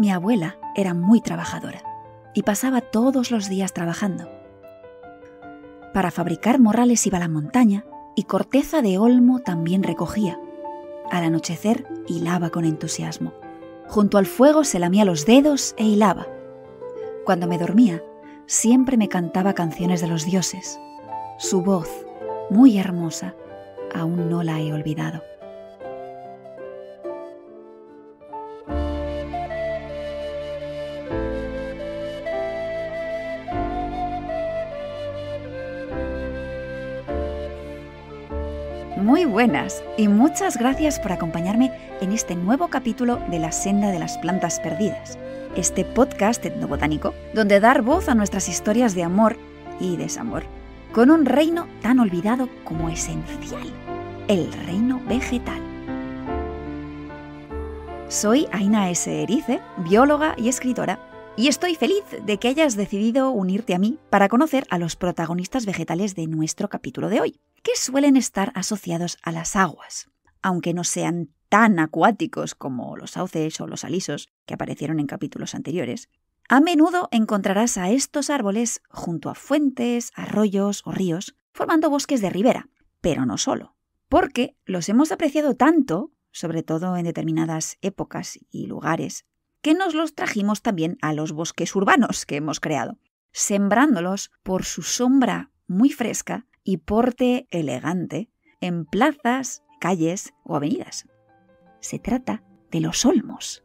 Mi abuela era muy trabajadora y pasaba todos los días trabajando. Para fabricar morrales iba a la montaña y corteza de olmo también recogía. Al anochecer hilaba con entusiasmo. Junto al fuego se lamía los dedos e hilaba. Cuando me dormía, siempre me cantaba canciones de los dioses. Su voz, muy hermosa, aún no la he olvidado. Muy buenas y muchas gracias por acompañarme en este nuevo capítulo de La senda de las plantas perdidas, este podcast etnobotánico donde dar voz a nuestras historias de amor y desamor con un reino tan olvidado como esencial, el reino vegetal. Soy Aina S. Erice, bióloga y escritora, y estoy feliz de que hayas decidido unirte a mí para conocer a los protagonistas vegetales de nuestro capítulo de hoy que suelen estar asociados a las aguas, aunque no sean tan acuáticos como los sauces o los alisos que aparecieron en capítulos anteriores, a menudo encontrarás a estos árboles junto a fuentes, arroyos o ríos, formando bosques de ribera, pero no solo, porque los hemos apreciado tanto, sobre todo en determinadas épocas y lugares, que nos los trajimos también a los bosques urbanos que hemos creado, sembrándolos por su sombra muy fresca y porte elegante en plazas, calles o avenidas. Se trata de los olmos.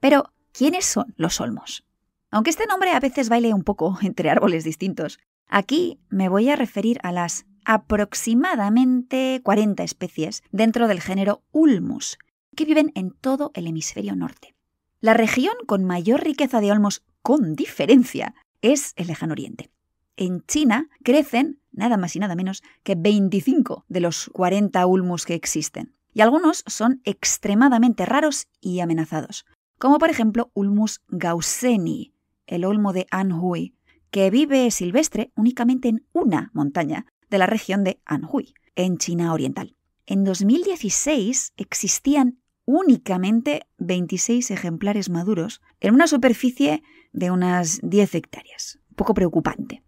Pero, ¿quiénes son los olmos? Aunque este nombre a veces baile un poco entre árboles distintos, aquí me voy a referir a las aproximadamente 40 especies dentro del género Ulmus, que viven en todo el hemisferio norte. La región con mayor riqueza de olmos con diferencia es el lejano oriente. En China crecen nada más y nada menos que 25 de los 40 ulmus que existen. Y algunos son extremadamente raros y amenazados, como por ejemplo Ulmus gauseni, el olmo de Anhui, que vive silvestre únicamente en una montaña de la región de Anhui, en China Oriental. En 2016 existían únicamente 26 ejemplares maduros en una superficie de unas 10 hectáreas. Un poco preocupante.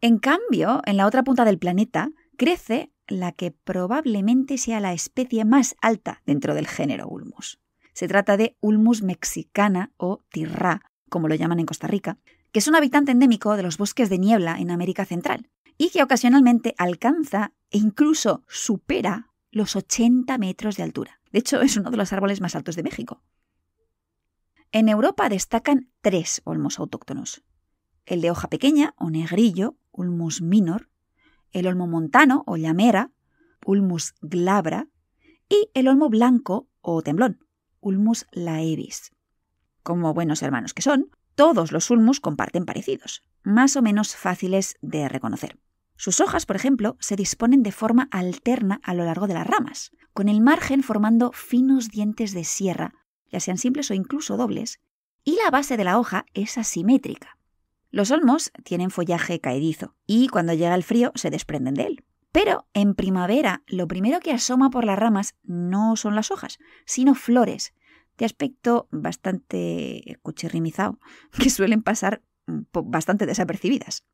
En cambio, en la otra punta del planeta crece la que probablemente sea la especie más alta dentro del género Ulmus. Se trata de Ulmus mexicana o tirrá, como lo llaman en Costa Rica, que es un habitante endémico de los bosques de niebla en América Central y que ocasionalmente alcanza e incluso supera los 80 metros de altura. De hecho, es uno de los árboles más altos de México. En Europa destacan tres olmos autóctonos. El de hoja pequeña o negrillo, Ulmus minor, el olmo montano o llamera, Ulmus glabra, y el olmo blanco o temblón, Ulmus laevis. Como buenos hermanos que son, todos los ulmus comparten parecidos, más o menos fáciles de reconocer. Sus hojas, por ejemplo, se disponen de forma alterna a lo largo de las ramas, con el margen formando finos dientes de sierra ya sean simples o incluso dobles, y la base de la hoja es asimétrica. Los olmos tienen follaje caedizo y cuando llega el frío se desprenden de él. Pero en primavera lo primero que asoma por las ramas no son las hojas, sino flores, de aspecto bastante cuchirrimizado, que suelen pasar mm, bastante desapercibidas.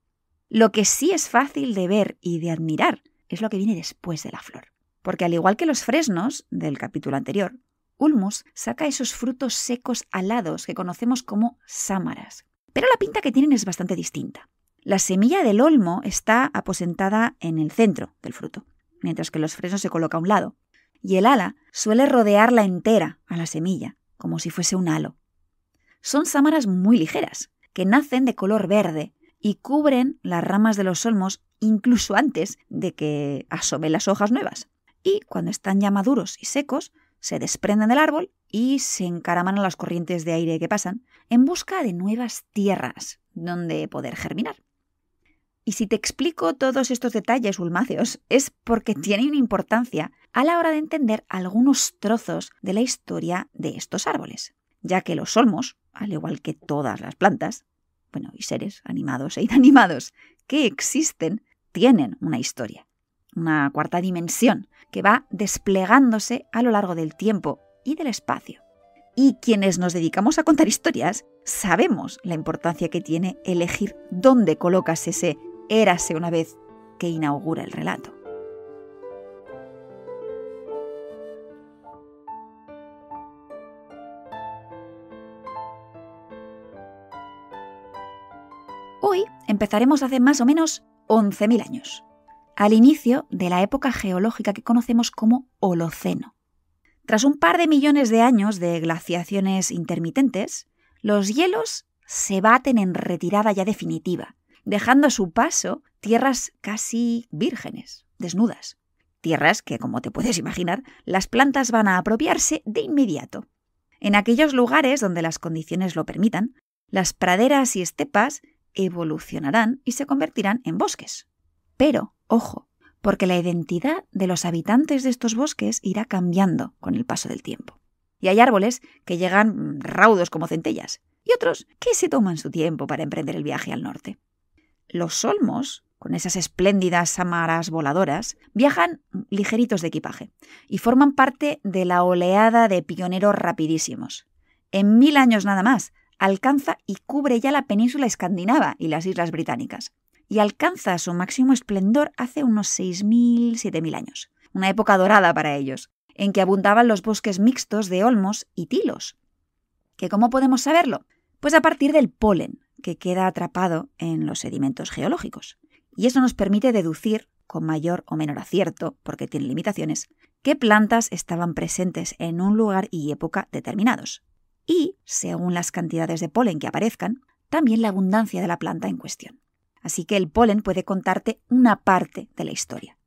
Lo que sí es fácil de ver y de admirar es lo que viene después de la flor. Porque al igual que los fresnos del capítulo anterior, Ulmus saca esos frutos secos alados que conocemos como sámaras. Pero la pinta que tienen es bastante distinta. La semilla del olmo está aposentada en el centro del fruto, mientras que los fresos se coloca a un lado, y el ala suele rodearla entera a la semilla, como si fuese un halo. Son sámaras muy ligeras, que nacen de color verde y cubren las ramas de los olmos incluso antes de que asomen las hojas nuevas. Y cuando están ya maduros y secos, se desprenden del árbol y se encaraman a las corrientes de aire que pasan en busca de nuevas tierras donde poder germinar. Y si te explico todos estos detalles ulmáceos es porque tienen importancia a la hora de entender algunos trozos de la historia de estos árboles, ya que los olmos, al igual que todas las plantas, bueno, y seres animados e inanimados que existen, tienen una historia una cuarta dimensión que va desplegándose a lo largo del tiempo y del espacio. Y quienes nos dedicamos a contar historias sabemos la importancia que tiene elegir dónde colocas ese érase una vez que inaugura el relato. Hoy empezaremos hace más o menos 11.000 años, al inicio de la época geológica que conocemos como Holoceno. Tras un par de millones de años de glaciaciones intermitentes, los hielos se baten en retirada ya definitiva, dejando a su paso tierras casi vírgenes, desnudas. Tierras que, como te puedes imaginar, las plantas van a apropiarse de inmediato. En aquellos lugares donde las condiciones lo permitan, las praderas y estepas evolucionarán y se convertirán en bosques. Pero, ojo, porque la identidad de los habitantes de estos bosques irá cambiando con el paso del tiempo. Y hay árboles que llegan mm, raudos como centellas, y otros que se toman su tiempo para emprender el viaje al norte. Los olmos, con esas espléndidas samaras voladoras, viajan mm, ligeritos de equipaje y forman parte de la oleada de pioneros rapidísimos. En mil años nada más, alcanza y cubre ya la península escandinava y las islas británicas y alcanza su máximo esplendor hace unos 6.000, 7.000 años, una época dorada para ellos, en que abundaban los bosques mixtos de olmos y tilos. ¿Que cómo podemos saberlo? Pues a partir del polen, que queda atrapado en los sedimentos geológicos. Y eso nos permite deducir, con mayor o menor acierto, porque tiene limitaciones, qué plantas estaban presentes en un lugar y época determinados. Y, según las cantidades de polen que aparezcan, también la abundancia de la planta en cuestión así que el polen puede contarte una parte de la historia,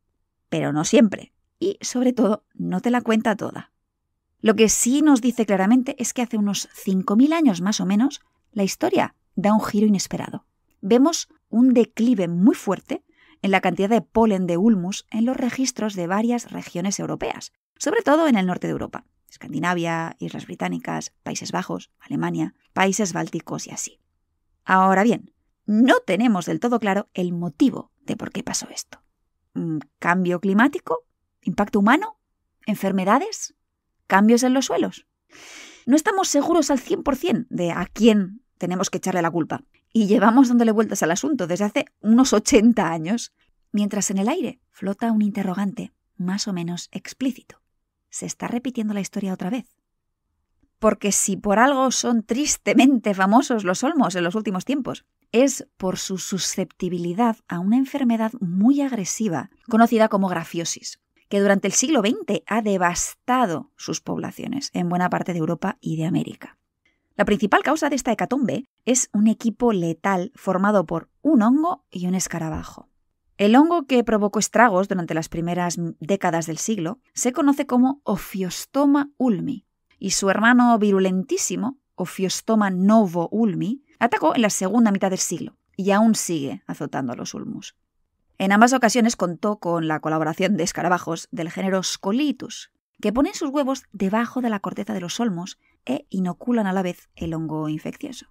pero no siempre, y sobre todo no te la cuenta toda. Lo que sí nos dice claramente es que hace unos 5.000 años más o menos, la historia da un giro inesperado. Vemos un declive muy fuerte en la cantidad de polen de Ulmus en los registros de varias regiones europeas, sobre todo en el norte de Europa, Escandinavia, Islas Británicas, Países Bajos, Alemania, países bálticos y así. Ahora bien, no tenemos del todo claro el motivo de por qué pasó esto. Mm, ¿Cambio climático? ¿Impacto humano? ¿Enfermedades? ¿Cambios en los suelos? No estamos seguros al 100% de a quién tenemos que echarle la culpa. Y llevamos dándole vueltas al asunto desde hace unos 80 años, mientras en el aire flota un interrogante más o menos explícito. ¿Se está repitiendo la historia otra vez? porque si por algo son tristemente famosos los olmos en los últimos tiempos, es por su susceptibilidad a una enfermedad muy agresiva, conocida como grafiosis, que durante el siglo XX ha devastado sus poblaciones en buena parte de Europa y de América. La principal causa de esta hecatombe es un equipo letal formado por un hongo y un escarabajo. El hongo que provocó estragos durante las primeras décadas del siglo se conoce como Ophiostoma ulmi y su hermano virulentísimo, Ophiostoma novo ulmi, atacó en la segunda mitad del siglo y aún sigue azotando a los ulmus. En ambas ocasiones contó con la colaboración de escarabajos del género Scolitus, que ponen sus huevos debajo de la corteza de los olmos e inoculan a la vez el hongo infeccioso.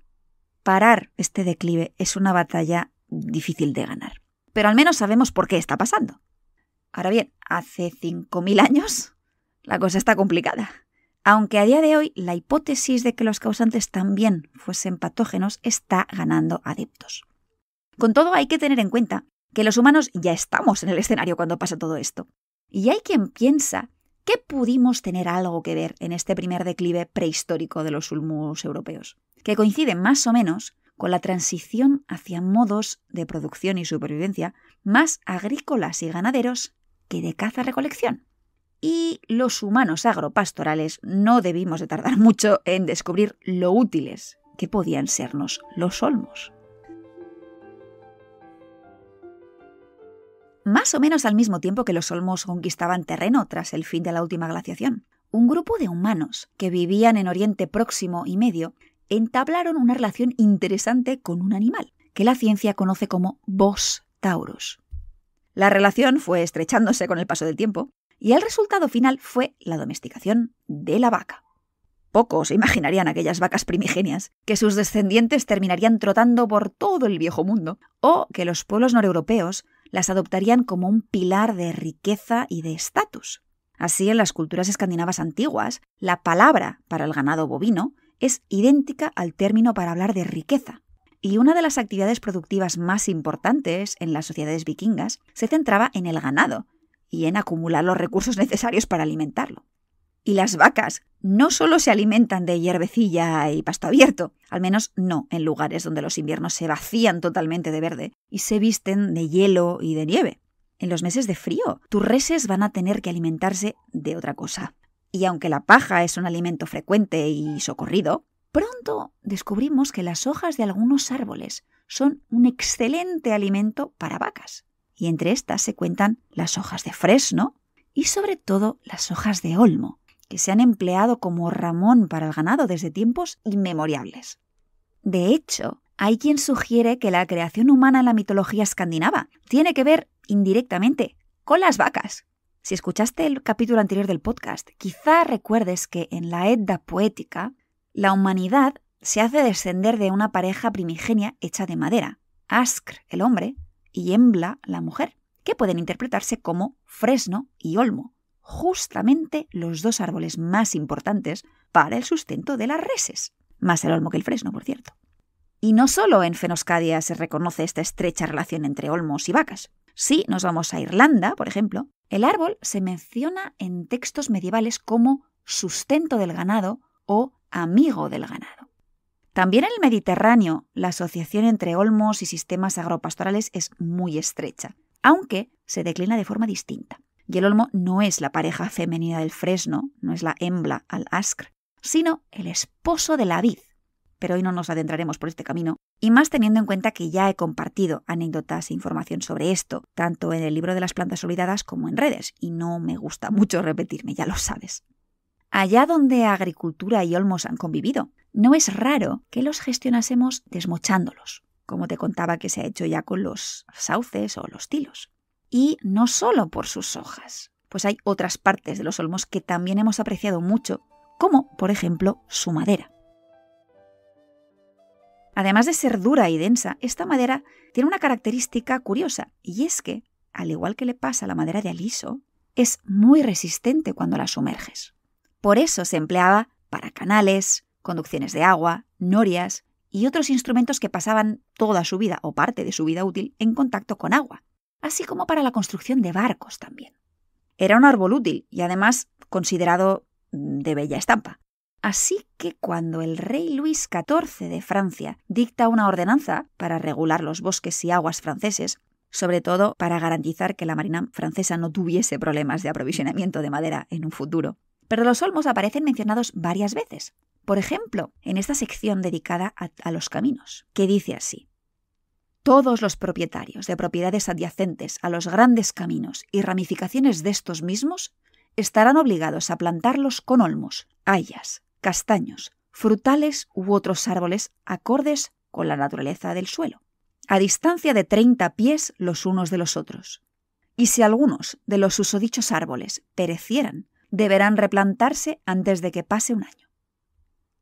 Parar este declive es una batalla difícil de ganar, pero al menos sabemos por qué está pasando. Ahora bien, hace 5.000 años la cosa está complicada aunque a día de hoy la hipótesis de que los causantes también fuesen patógenos está ganando adeptos. Con todo, hay que tener en cuenta que los humanos ya estamos en el escenario cuando pasa todo esto. Y hay quien piensa que pudimos tener algo que ver en este primer declive prehistórico de los ulmus europeos, que coincide más o menos con la transición hacia modos de producción y supervivencia más agrícolas y ganaderos que de caza-recolección y los humanos agropastorales no debimos de tardar mucho en descubrir lo útiles que podían sernos los olmos. Más o menos al mismo tiempo que los olmos conquistaban terreno tras el fin de la última glaciación, un grupo de humanos que vivían en Oriente Próximo y Medio entablaron una relación interesante con un animal, que la ciencia conoce como Bos Taurus. La relación fue estrechándose con el paso del tiempo y el resultado final fue la domesticación de la vaca. Pocos imaginarían aquellas vacas primigenias, que sus descendientes terminarían trotando por todo el viejo mundo, o que los pueblos noreuropeos las adoptarían como un pilar de riqueza y de estatus. Así, en las culturas escandinavas antiguas, la palabra para el ganado bovino es idéntica al término para hablar de riqueza. Y una de las actividades productivas más importantes en las sociedades vikingas se centraba en el ganado, y en acumular los recursos necesarios para alimentarlo. Y las vacas no solo se alimentan de hierbecilla y pasto abierto, al menos no en lugares donde los inviernos se vacían totalmente de verde y se visten de hielo y de nieve. En los meses de frío, tus reses van a tener que alimentarse de otra cosa. Y aunque la paja es un alimento frecuente y socorrido, pronto descubrimos que las hojas de algunos árboles son un excelente alimento para vacas y entre estas se cuentan las hojas de fresno y sobre todo las hojas de olmo, que se han empleado como ramón para el ganado desde tiempos inmemoriales. De hecho, hay quien sugiere que la creación humana en la mitología escandinava tiene que ver indirectamente con las vacas. Si escuchaste el capítulo anterior del podcast, quizá recuerdes que en la Edda poética, la humanidad se hace descender de una pareja primigenia hecha de madera, Askr, el hombre, y Embla la mujer, que pueden interpretarse como fresno y olmo, justamente los dos árboles más importantes para el sustento de las reses, más el olmo que el fresno, por cierto. Y no solo en Fenoscadia se reconoce esta estrecha relación entre olmos y vacas. Si nos vamos a Irlanda, por ejemplo, el árbol se menciona en textos medievales como sustento del ganado o amigo del ganado. También en el Mediterráneo, la asociación entre olmos y sistemas agropastorales es muy estrecha, aunque se declina de forma distinta. Y el olmo no es la pareja femenina del fresno, no es la hembla al ascr, sino el esposo de la vid. Pero hoy no nos adentraremos por este camino, y más teniendo en cuenta que ya he compartido anécdotas e información sobre esto, tanto en el libro de las plantas olvidadas como en redes, y no me gusta mucho repetirme, ya lo sabes. Allá donde agricultura y olmos han convivido, no es raro que los gestionásemos desmochándolos, como te contaba que se ha hecho ya con los sauces o los tilos. Y no solo por sus hojas, pues hay otras partes de los olmos que también hemos apreciado mucho, como por ejemplo su madera. Además de ser dura y densa, esta madera tiene una característica curiosa, y es que, al igual que le pasa a la madera de aliso, es muy resistente cuando la sumerges. Por eso se empleaba para canales, conducciones de agua, norias y otros instrumentos que pasaban toda su vida o parte de su vida útil en contacto con agua, así como para la construcción de barcos también. Era un árbol útil y además considerado mm, de bella estampa. Así que cuando el rey Luis XIV de Francia dicta una ordenanza para regular los bosques y aguas franceses, sobre todo para garantizar que la Marina francesa no tuviese problemas de aprovisionamiento de madera en un futuro, pero los olmos aparecen mencionados varias veces. Por ejemplo, en esta sección dedicada a, los caminos, que dice así. Todos los propietarios de propiedades adyacentes a los grandes caminos y ramificaciones de estos mismos estarán obligados a plantarlos con olmos, hayas, castaños, frutales u otros árboles acordes con la naturaleza del suelo, a distancia de 30 pies los unos de los otros. Y si algunos de los susodichos árboles perecieran deberán replantarse antes de que pase un año.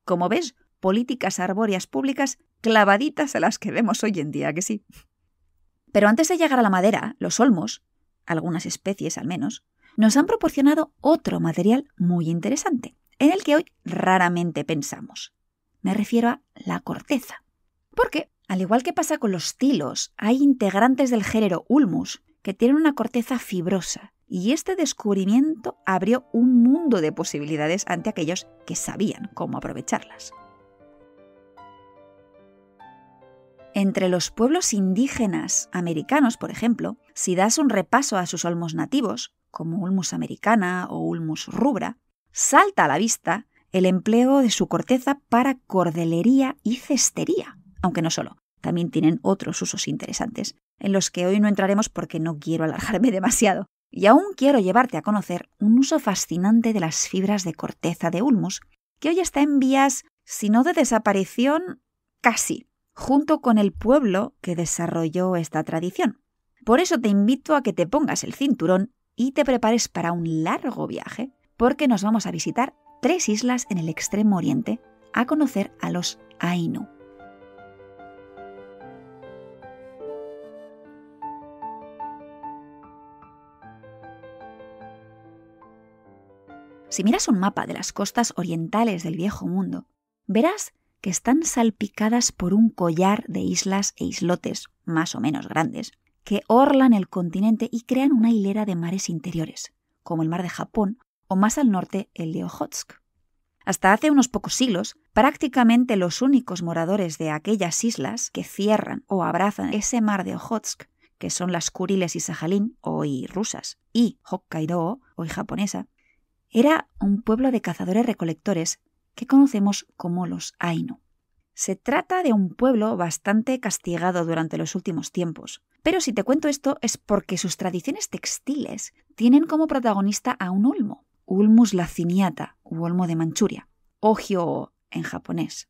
Como ves, políticas arbóreas públicas clavaditas a las que vemos hoy en día, que sí. Pero antes de llegar a la madera, los olmos, algunas especies al menos, nos han proporcionado otro material muy interesante, en el que hoy raramente pensamos. Me refiero a la corteza. Porque, al igual que pasa con los tilos, hay integrantes del género Ulmus que tienen una corteza fibrosa, y este descubrimiento abrió un mundo de posibilidades ante aquellos que sabían cómo aprovecharlas. Entre los pueblos indígenas americanos, por ejemplo, si das un repaso a sus olmos nativos, como Ulmus americana o Ulmus rubra, salta a la vista el empleo de su corteza para cordelería y cestería, aunque no solo, también tienen otros usos interesantes, en los que hoy no entraremos porque no quiero alargarme demasiado. Y aún quiero llevarte a conocer un uso fascinante de las fibras de corteza de ulmus, que hoy está en vías, si no de desaparición, casi, junto con el pueblo que desarrolló esta tradición. Por eso te invito a que te pongas el cinturón y te prepares para un largo viaje, porque nos vamos a visitar tres islas en el extremo oriente a conocer a los Ainu. Si miras un mapa de las costas orientales del viejo mundo, verás que están salpicadas por un collar de islas e islotes más o menos grandes, que orlan el continente y crean una hilera de mares interiores, como el mar de Japón o más al norte el de Ojotsk. Hasta hace unos pocos siglos, prácticamente los únicos moradores de aquellas islas que cierran o abrazan ese mar de Ojotsk, que son las Kuriles y Sajalín, hoy rusas, y Hokkaido, hoy japonesa, era un pueblo de cazadores recolectores que conocemos como los Ainu. Se trata de un pueblo bastante castigado durante los últimos tiempos, pero si te cuento esto es porque sus tradiciones textiles tienen como protagonista a un olmo, Ulmus laciniata u olmo de Manchuria, ogio en japonés.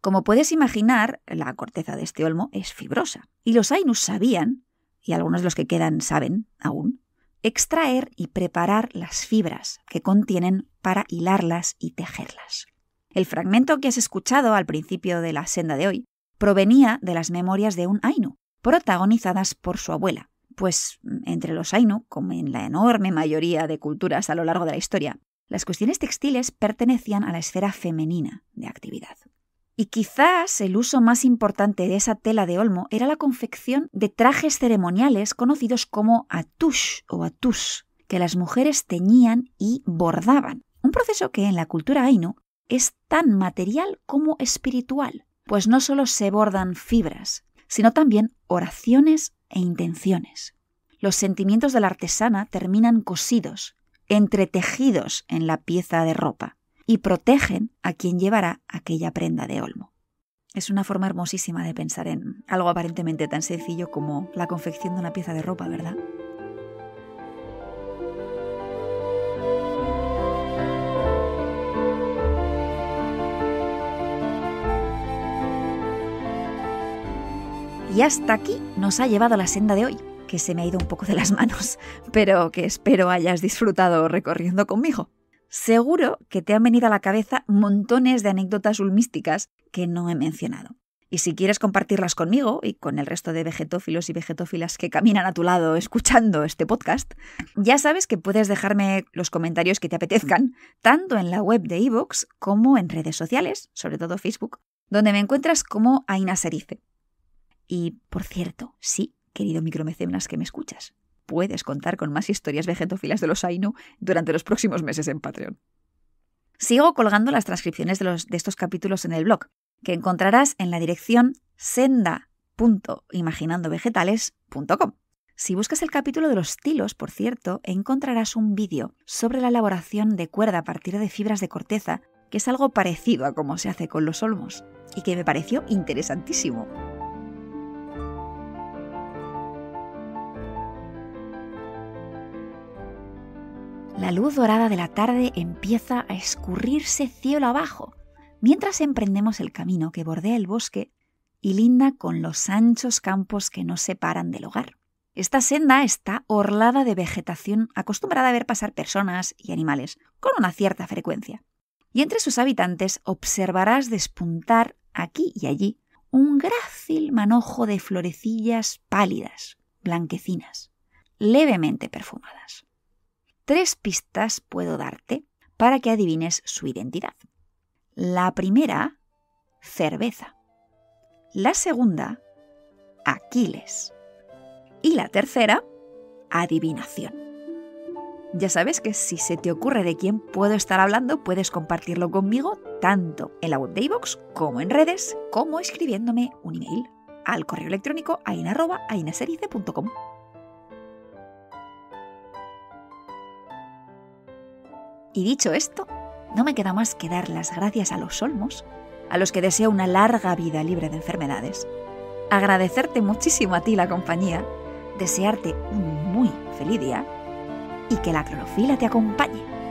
Como puedes imaginar, la corteza de este olmo es fibrosa, y los Ainu sabían, y algunos de los que quedan saben aún, extraer y preparar las fibras que contienen para hilarlas y tejerlas. El fragmento que has escuchado al principio de la senda de hoy provenía de las memorias de un Ainu, protagonizadas por su abuela, pues mm, entre los Ainu, como en la enorme mayoría de culturas a lo largo de la historia, las cuestiones textiles pertenecían a la esfera femenina de actividad. Y quizás el uso más importante de esa tela de olmo era la confección de trajes ceremoniales conocidos como atush o atus, que las mujeres teñían y bordaban, un proceso que en la cultura ainu es tan material como espiritual, pues no solo se bordan fibras, sino también oraciones e intenciones. Los sentimientos de la artesana terminan cosidos, entretejidos en la pieza de ropa y protegen a quien llevará aquella prenda de olmo. Es una forma hermosísima de pensar en algo aparentemente tan sencillo como la confección de una pieza de ropa, ¿verdad? Y hasta aquí nos ha llevado la senda de hoy, que se me ha ido un poco de las manos, pero que espero hayas disfrutado recorriendo conmigo. Seguro que te han venido a la cabeza montones de anécdotas ulmísticas que no he mencionado. Y si quieres compartirlas conmigo y con el resto de vegetófilos y vegetófilas que caminan a tu lado escuchando este podcast, ya sabes que puedes dejarme los comentarios que te apetezcan, tanto en la web de iVoox como en redes sociales, sobre todo Facebook, donde me encuentras como Aina Serife. Y por cierto, sí, querido micromecenas que me escuchas, puedes contar con más historias vegetófilas de los Ainu durante los próximos meses en Patreon. Sigo colgando las transcripciones de, de estos capítulos en el blog, que encontrarás en la dirección senda.imaginandovegetales.com. Si buscas el capítulo de los tilos, por cierto, encontrarás un vídeo sobre la elaboración de cuerda a partir de fibras de corteza, que es algo parecido a cómo se hace con los olmos, y que me pareció interesantísimo. La luz dorada de la tarde empieza a escurrirse cielo abajo, mientras emprendemos el camino que bordea el bosque y linda con los anchos campos que nos separan del hogar. Esta senda está orlada de vegetación acostumbrada a ver pasar personas y animales con una cierta frecuencia. Y entre sus habitantes observarás despuntar aquí y allí un grácil manojo de florecillas pálidas, blanquecinas, levemente perfumadas. Tres pistas puedo darte para que adivines su identidad. La primera, cerveza. La segunda, Aquiles. Y la tercera, adivinación. Ya sabes que si se te ocurre de quién puedo estar hablando, puedes compartirlo conmigo tanto en la web de como en redes, como escribiéndome un email al correo electrónico aina.ainaserice.com. Y dicho esto, no me queda más que dar las gracias a los Olmos, a los que deseo una larga vida libre de enfermedades. Agradecerte muchísimo a ti la compañía, desearte un muy feliz día y que la clorofila te acompañe.